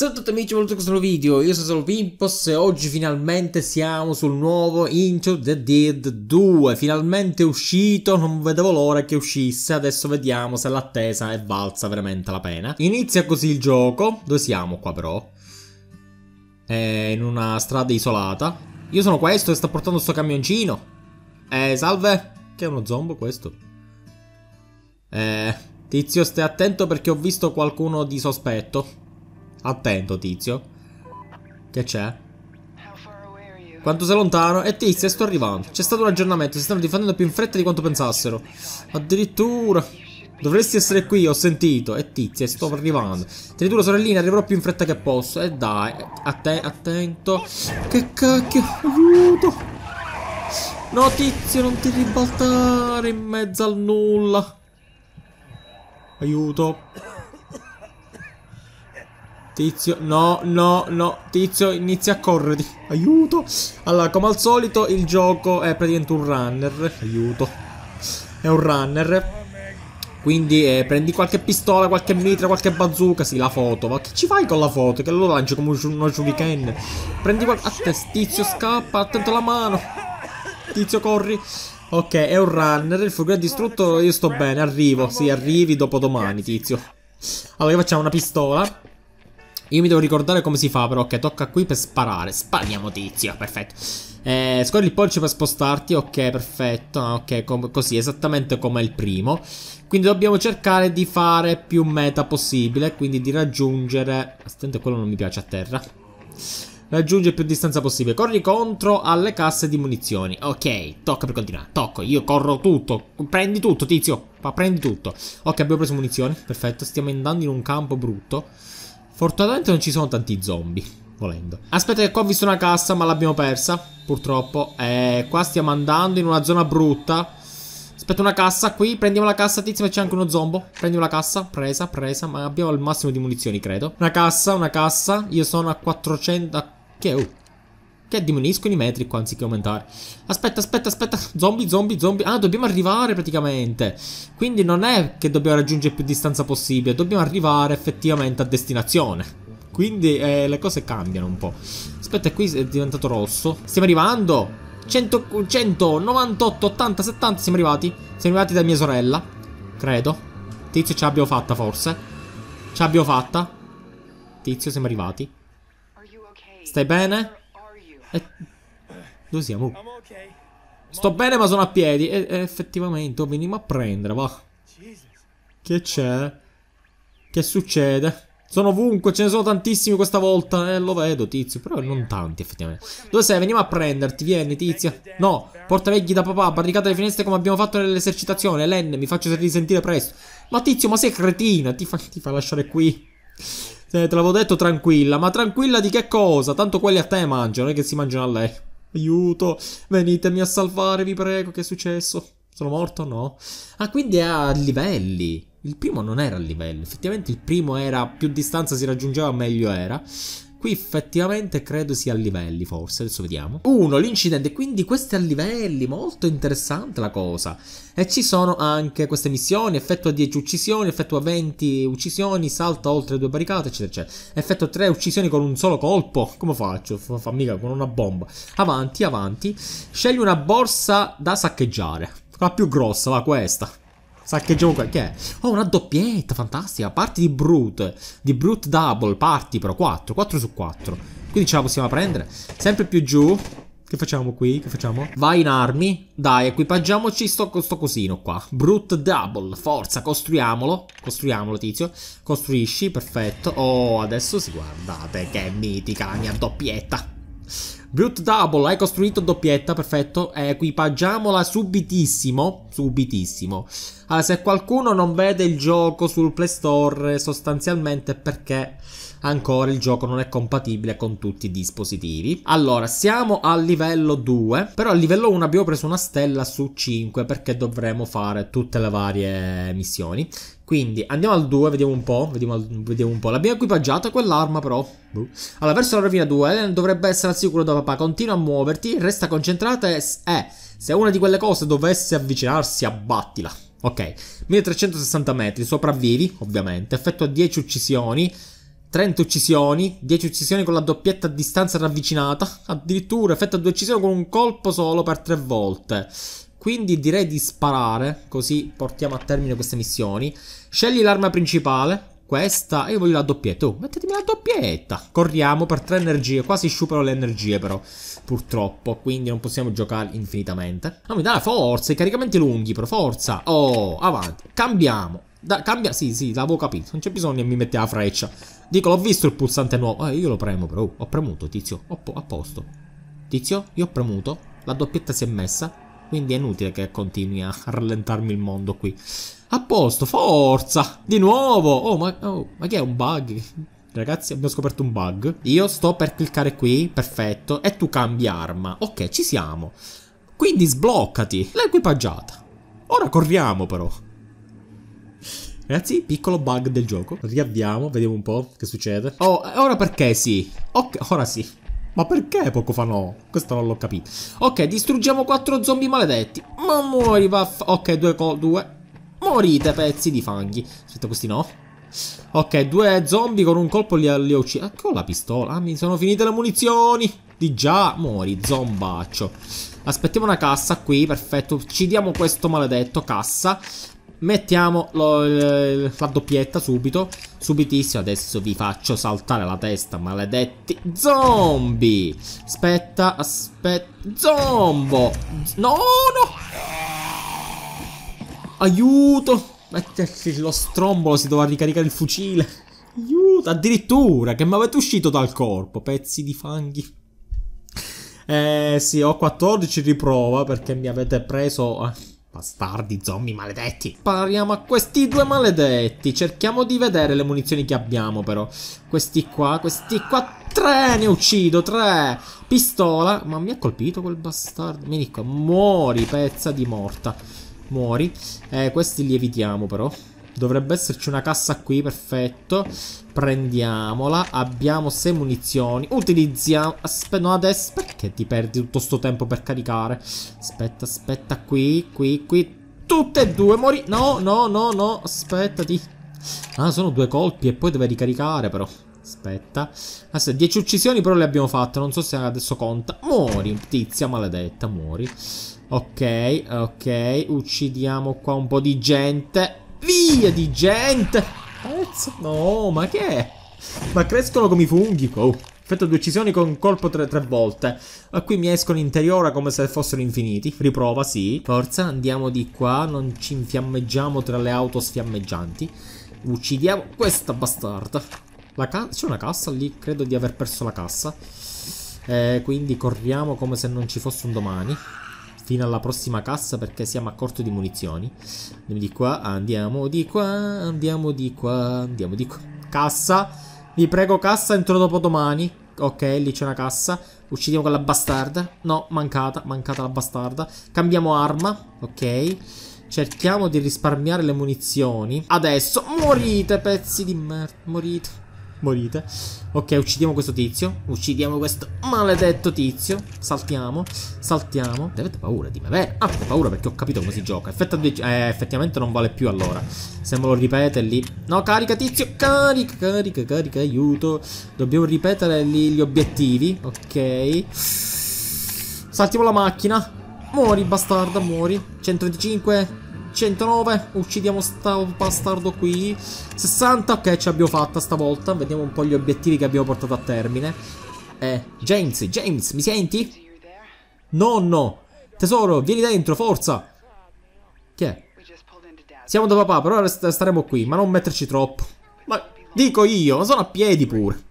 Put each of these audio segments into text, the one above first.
Ciao a tutti amici, benvenuti in questo nuovo video, io sono solo Vimpos e oggi finalmente siamo sul nuovo Into the Dead 2 Finalmente è uscito, non vedevo l'ora che uscisse, adesso vediamo se l'attesa è valsa veramente la pena Inizia così il gioco, dove siamo qua però? È in una strada isolata Io sono questo e sta portando sto camioncino Eh, salve! Che è uno zombo questo? Eh, tizio stai attento perché ho visto qualcuno di sospetto Attento, tizio. Che c'è? Quanto sei lontano? E eh, tizio, sto arrivando. C'è stato un aggiornamento, si stanno diffondendo più in fretta di quanto pensassero. Addirittura. Dovresti essere qui, ho sentito. E eh, tizia, sto arrivando. Addirittura, sorellina, arriverò più in fretta che posso. E eh, dai, atten attento. Che cacchio, aiuto. No, tizio, non ti ribaltare in mezzo al nulla. Aiuto. Tizio, no, no, no, tizio, inizia a correre, aiuto. Allora, come al solito il gioco è praticamente un runner, aiuto. È un runner. Quindi eh, prendi qualche pistola, qualche mitra, qualche bazooka, sì, la foto. Ma che ci fai con la foto? Che lo lancio come uno shuriken. Prendi qualche... Attento, tizio, scappa, attento la mano. Tizio, corri. Ok, è un runner, il fulgore è distrutto, io sto bene, arrivo. Sì, arrivi dopo domani, tizio. Allora, facciamo una pistola. Io mi devo ricordare come si fa però, ok, tocca qui per sparare. Spariamo tizio, perfetto. Eh, scorri il pollice per spostarti, ok, perfetto. Ah, ok, così, esattamente come il primo. Quindi dobbiamo cercare di fare più meta possibile, quindi di raggiungere... Attento, quello non mi piace a terra. Raggiungere più distanza possibile. Corri contro alle casse di munizioni. Ok, tocca per continuare. Tocco, io corro tutto. Prendi tutto, tizio. prendi tutto. Ok, abbiamo preso munizioni. Perfetto, stiamo andando in un campo brutto. Fortunatamente non ci sono tanti zombie, volendo. Aspetta che qua ho visto una cassa, ma l'abbiamo persa, purtroppo. Eh, qua stiamo andando in una zona brutta. Aspetta una cassa qui, prendiamo la cassa tizio c'è anche uno zombo Prendiamo la cassa, presa, presa Ma abbiamo il massimo di munizioni credo Una cassa, una cassa Io sono a 400 Che? Oh che diminuiscono i metri qua anziché aumentare. Aspetta, aspetta, aspetta. Zombie, zombie, zombie. Ah, dobbiamo arrivare praticamente. Quindi non è che dobbiamo raggiungere più distanza possibile. Dobbiamo arrivare effettivamente a destinazione. Quindi eh, le cose cambiano un po'. Aspetta, qui è diventato rosso. Stiamo arrivando. 100, 198, 80, 70. Siamo arrivati. Siamo arrivati da mia sorella. Credo. Tizio, ce l'abbiamo fatta forse. Ce l'abbiamo fatta. Tizio, siamo arrivati. Stai bene? Eh, dove siamo? Sto bene ma sono a piedi. E, eh, eh, effettivamente, oh, veniamo a prendere, va. Che c'è? Che succede? Sono ovunque, ce ne sono tantissimi questa volta, eh, lo vedo tizio, però non tanti effettivamente. Dove sei? Veniamo a prenderti, vieni tizio. No, porta vegli da papà, barricata le finestre come abbiamo fatto nell'esercitazione. Len, mi faccio risentire presto. Ma tizio, ma sei cretina, ti fa, ti fa lasciare qui te l'avevo detto tranquilla, ma tranquilla di che cosa? Tanto quelli a te mangiano, non è che si mangiano a lei. Aiuto, venitemi a salvare, vi prego, che è successo? Sono morto? o No. Ah, quindi è a livelli. Il primo non era a livello, effettivamente il primo era più distanza si raggiungeva meglio era. Qui effettivamente credo sia a livelli, forse, adesso vediamo. Uno, l'incidente, quindi questo è a livelli, molto interessante la cosa. E ci sono anche queste missioni, effettua 10 uccisioni, effettua 20 uccisioni, salta oltre due barricate, eccetera, eccetera. Effettua 3 uccisioni con un solo colpo, come faccio? Fa mica con una bomba. Avanti, avanti. Scegli una borsa da saccheggiare. La più grossa, va questa. Saccheggiamo qua. Che è? Oh, una doppietta, fantastica. Parti di Brute. Di Brute Double. Parti però. 4. 4 su 4. Quindi ce la possiamo prendere. Sempre più giù. Che facciamo qui? Che facciamo? Vai in armi. Dai, equipaggiamoci sto, sto cosino qua. Brute double. Forza, costruiamolo. Costruiamolo, tizio. Costruisci, perfetto. Oh, adesso si guardate che mitica la mia doppietta. Brute Double, hai costruito doppietta, perfetto. Eh, equipaggiamola subitissimo. Subitissimo. Allora, se qualcuno non vede il gioco sul Play Store, sostanzialmente perché ancora il gioco non è compatibile con tutti i dispositivi. Allora, siamo al livello 2, però al livello 1 abbiamo preso una stella su 5 perché dovremo fare tutte le varie missioni. Quindi andiamo al 2, vediamo un po', vediamo, vediamo un po'. L'abbiamo equipaggiata quell'arma però. Boh. Allora, verso la rovina 2, Ellen dovrebbe essere al sicuro da papà. Continua a muoverti, resta concentrata e... Eh, se una di quelle cose dovesse avvicinarsi, abbattila. Ok, 1360 metri, sopravvivi, ovviamente. Effettua 10 uccisioni. 30 uccisioni, 10 uccisioni con la doppietta a distanza ravvicinata, addirittura effetto a 2 uccisioni con un colpo solo per tre volte. Quindi direi di sparare, così portiamo a termine queste missioni. Scegli l'arma principale, questa, e io voglio la doppietta. Oh, mettetemi la doppietta! Corriamo per tre energie, quasi sciupero le energie però, purtroppo, quindi non possiamo giocare infinitamente. No, mi dà forza, i caricamenti lunghi, però forza! Oh, avanti, cambiamo! Da, cambia, sì, sì, l'avevo capito. Non c'è bisogno che mi mette la freccia. Dico, l'ho visto il pulsante nuovo. Eh, io lo premo, però. Ho premuto, tizio. Ho po a posto. Tizio, io ho premuto. La doppietta si è messa. Quindi è inutile che continui a rallentarmi il mondo qui. A posto, forza! Di nuovo! Oh, ma, oh, ma che è un bug? Ragazzi, abbiamo scoperto un bug. Io sto per cliccare qui, perfetto. E tu cambi arma. Ok, ci siamo. Quindi sbloccati. L'hai equipaggiata. Ora corriamo, però. Ragazzi, piccolo bug del gioco. Riavviamo, vediamo un po' che succede. Oh, ora perché sì? Ok, ora sì. Ma perché poco fa no? Questo non l'ho capito. Ok, distruggiamo quattro zombie maledetti. Ma muori, vaff... Ok, due co... due. Morite, pezzi di fanghi. Aspetta, questi no. Ok, due zombie con un colpo li, li ho uccisi. Ecco ah, la pistola. Ah, mi sono finite le munizioni. Di già, muori, zombaccio. Aspettiamo una cassa qui, perfetto. Uccidiamo questo maledetto, cassa. Mettiamo lo, la doppietta subito. Subitissimo. Adesso vi faccio saltare la testa, maledetti zombie. Aspetta, aspetta. Zombo. No, no. Aiuto. Metterci lo strombolo, si doveva ricaricare il fucile. Aiuto, addirittura, che mi avete uscito dal corpo, pezzi di fanghi. Eh sì, ho 14 riprova perché mi avete preso... Eh. Bastardi, zombie maledetti. Pariamo a questi due maledetti. Cerchiamo di vedere le munizioni che abbiamo però. Questi qua, questi qua. Tre, ne uccido, tre. Pistola. Ma mi ha colpito quel bastardo. Vieni qua, muori, pezza di morta. Muori. Eh, questi li evitiamo però. Dovrebbe esserci una cassa qui, perfetto. Prendiamola. Abbiamo 6 munizioni. Utilizziamo... Aspetta, no, adesso... Perché ti perdi tutto sto tempo per caricare? Aspetta, aspetta, qui, qui, qui. Tutte e due, mori... No, no, no, no, aspettati. Ah, sono due colpi e poi deve ricaricare, però. Aspetta. Aspetta, 10 uccisioni però le abbiamo fatte. Non so se adesso conta. Muori, tizia maledetta, muori. Ok, ok. Uccidiamo qua un po' di gente. Via di gente! Pezzo? No, ma che è? Ma crescono come i funghi, oh. Effetto due uccisioni con colpo tre, tre volte. Ma qui mi escono in interiora come se fossero infiniti. Riprova, sì. Forza, andiamo di qua. Non ci infiammeggiamo tra le auto sfiammeggianti. Uccidiamo questa bastarda. C'è una cassa lì? Credo di aver perso la cassa. Eh, quindi corriamo come se non ci fosse un domani fino alla prossima cassa perché siamo a corto di munizioni. Andiamo di qua, andiamo di qua, andiamo di qua, andiamo di qua. Cassa, vi prego cassa entro dopo domani. Ok, lì c'è una cassa. Uccidiamo quella bastarda. No, mancata, mancata la bastarda. Cambiamo arma, ok. Cerchiamo di risparmiare le munizioni. Adesso, morite pezzi di merda, morite morite. Ok, uccidiamo questo tizio. Uccidiamo questo maledetto tizio. Saltiamo, saltiamo. Avete paura di me? Beh, avete paura perché ho capito come si gioca. Effetta due... eh, effettivamente non vale più allora. Se me lo ripete lì. No, carica tizio, carica, carica, carica, aiuto. Dobbiamo ripetere lì gli obiettivi. Ok. Saltiamo la macchina. Muori, bastarda, muori. 125. 109, uccidiamo sta bastardo qui 60, ok ce l'abbiamo fatta stavolta Vediamo un po' gli obiettivi che abbiamo portato a termine Eh, James, James, mi senti? Nonno, tesoro, vieni dentro, forza Chi è? Siamo da papà, però ora staremo qui, ma non metterci troppo Ma dico io, ma sono a piedi pure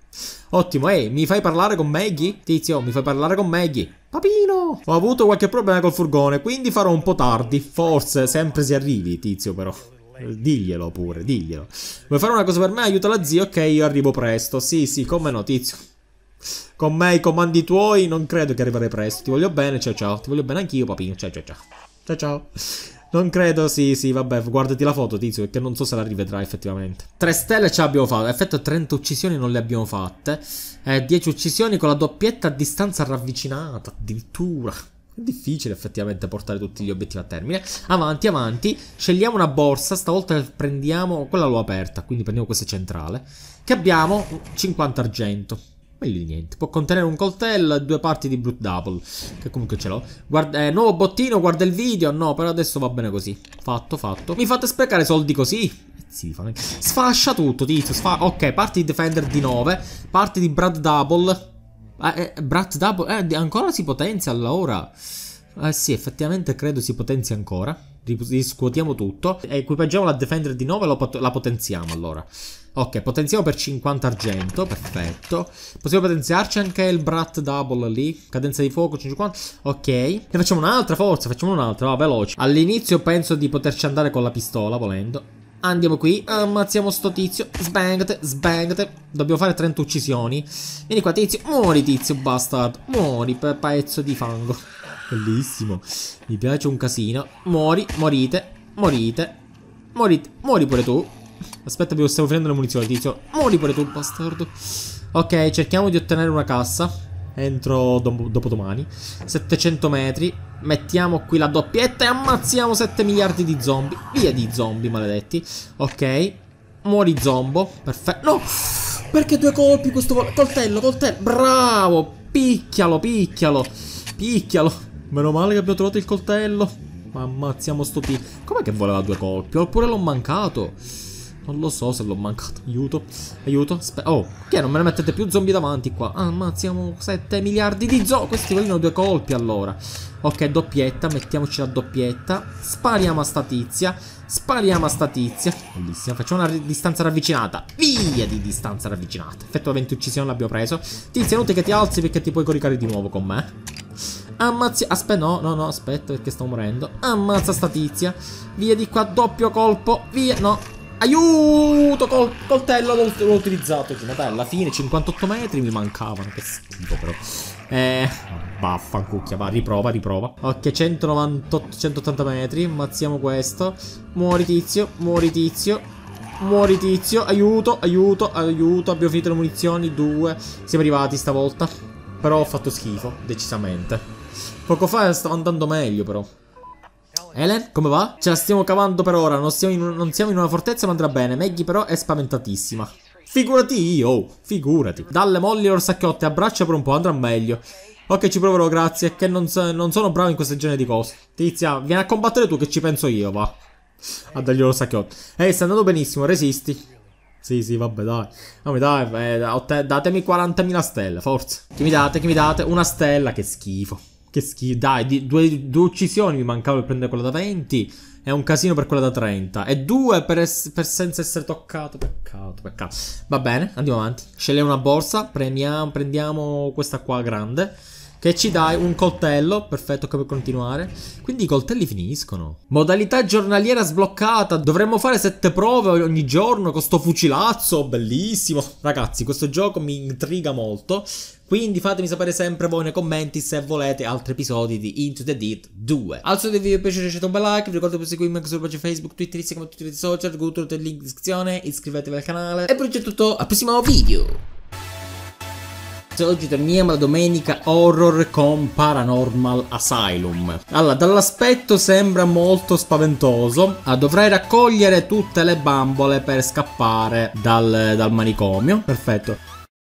Ottimo, ehi, hey, mi fai parlare con Maggie? Tizio, mi fai parlare con Maggie Papino! Ho avuto qualche problema col furgone, quindi farò un po' tardi. Forse, sempre si arrivi, tizio, però. Diglielo pure, diglielo. Vuoi fare una cosa per me? Aiuta la zia, ok, io arrivo presto. Sì, sì, come no, tizio. Con me i comandi tuoi non credo che arriverai presto. Ti voglio bene, ciao ciao. Ti voglio bene anch'io, papino. Ciao ciao ciao. Ciao ciao. Non credo, sì, sì, vabbè, guardati la foto, tizio, perché non so se la rivedrai effettivamente. 3 stelle ce l'abbiamo fatta, effetto 30 uccisioni non le abbiamo fatte. Eh, 10 uccisioni con la doppietta a distanza ravvicinata, addirittura. È difficile effettivamente portare tutti gli obiettivi a termine. Avanti, avanti. Scegliamo una borsa, stavolta prendiamo... Quella l'ho aperta, quindi prendiamo questa centrale. Che abbiamo 50 argento. Ma lì niente. Può contenere un coltello e due parti di Brute Double. Che comunque ce l'ho. Guarda, eh, nuovo bottino, guarda il video. No, per adesso va bene così. Fatto, fatto. Mi fate sprecare soldi così? Eh sì, sfascia tutto, tizio. Sfa ok, parti di Defender di 9. Parte di Brad Double. Eh, eh, Brad Double. Eh, ancora si potenzia allora. Ah sì, effettivamente credo si potenzi ancora. Riscuotiamo tutto. Equipaggiamo la Defender di 9 e la potenziamo allora. Ok, potenziamo per 50 argento, perfetto. Possiamo potenziarci anche il Brat Double lì. Cadenza di fuoco 50. Ok. Ne facciamo un'altra forza, facciamo un'altra, va veloce. All'inizio penso di poterci andare con la pistola, volendo. Andiamo qui, ammazziamo sto tizio Sbangate, sbangate Dobbiamo fare 30 uccisioni Vieni qua tizio, muori tizio bastard Muori pezzo di fango Bellissimo. Mi piace un casino. Mori, morite, morite, morite. Mori pure tu. Aspetta, perché stiamo finendo le munizioni, tizio. Mori pure tu, bastardo. Ok, cerchiamo di ottenere una cassa. Entro dopodomani. 700 metri. Mettiamo qui la doppietta e ammazziamo 7 miliardi di zombie. Via di zombie, maledetti. Ok. Muori zombo. Perfetto. No! Perché due colpi questo coltello, coltello. Bravo. Picchialo, picchialo. Picchialo. Meno male che abbiamo trovato il coltello. Ma ammazziamo sto pi... Com'è che voleva due colpi? Oppure l'ho mancato? Non lo so se l'ho mancato. Aiuto. Aiuto. Aspe oh, che non me ne mettete più zombie davanti qua? ammazziamo ah, 7 miliardi di zo. Questi vogliono due colpi allora. Ok, doppietta. Mettiamoci la doppietta. Spariamo a statizia. Spariamo a statizia. tizia. Bellissima. Facciamo una distanza ravvicinata. Via di distanza ravvicinata. Effettivamente uccisione l'abbiamo preso. Tizia, non ti che ti alzi perché ti puoi coricare di nuovo con me. Ammazzi... Aspetta, no, no, no, aspetta perché sto morendo. Ammazza sta tizia. Via di qua, doppio colpo. Via, no. Aiuto, col coltello l'ho utilizzato. Ma dai, alla fine 58 metri mi mancavano. Che schifo però. Eh, vaffancucchia, va, riprova, riprova. Ok, 198, 180 metri. Ammazziamo questo. Muori tizio, muori tizio. Muori tizio, aiuto, aiuto, aiuto Abbiamo finito le munizioni, due Siamo arrivati stavolta Però ho fatto schifo, decisamente Poco fa stava andando meglio però. Helen, come va? Ce la stiamo cavando per ora, non siamo in, non siamo in una fortezza ma andrà bene. Maggie però è spaventatissima. Figurati io, oh, figurati. Dalle molli le orsacchiotte, abbraccia per un po', andrà meglio. Ok, ci proverò, grazie, che non, so, non sono bravo in questo genere di cose. Tizia, vieni a combattere tu che ci penso io, va. A dargli l'orsacchiotte Ehi, sta andando benissimo, resisti. Sì, sì, vabbè, dai. No, mi dai, eh, datemi 40.000 stelle, forza. Che mi date, che mi date? Una stella, che schifo. Che schifo, dai, di, due, due, uccisioni mi mancava per prendere quella da 20 È un casino per quella da 30 e due per, es- per senza essere toccato, peccato, peccato. Va bene, andiamo avanti. Scegliamo una borsa, premiamo, prendiamo questa qua grande. Che ci dai un coltello, perfetto che puoi continuare. Quindi i coltelli finiscono. Modalità giornaliera sbloccata, dovremmo fare sette prove ogni giorno con sto fucilazzo, bellissimo. Ragazzi, questo gioco mi intriga molto. Quindi fatemi sapere sempre voi nei commenti se volete altri episodi di Into the Deep 2. Al se vi è piaciuto lasciate un bel like, vi ricordo di seguirmi anche sulla pagina Facebook, Twitter, Instagram, tutti i social, tutto il link in descrizione, iscrivetevi al canale. E poi c'è tutto, al prossimo video! oggi torniamo la domenica horror con Paranormal Asylum. Allora, dall'aspetto sembra molto spaventoso, Dovrei raccogliere tutte le bambole per scappare dal, dal manicomio. Perfetto.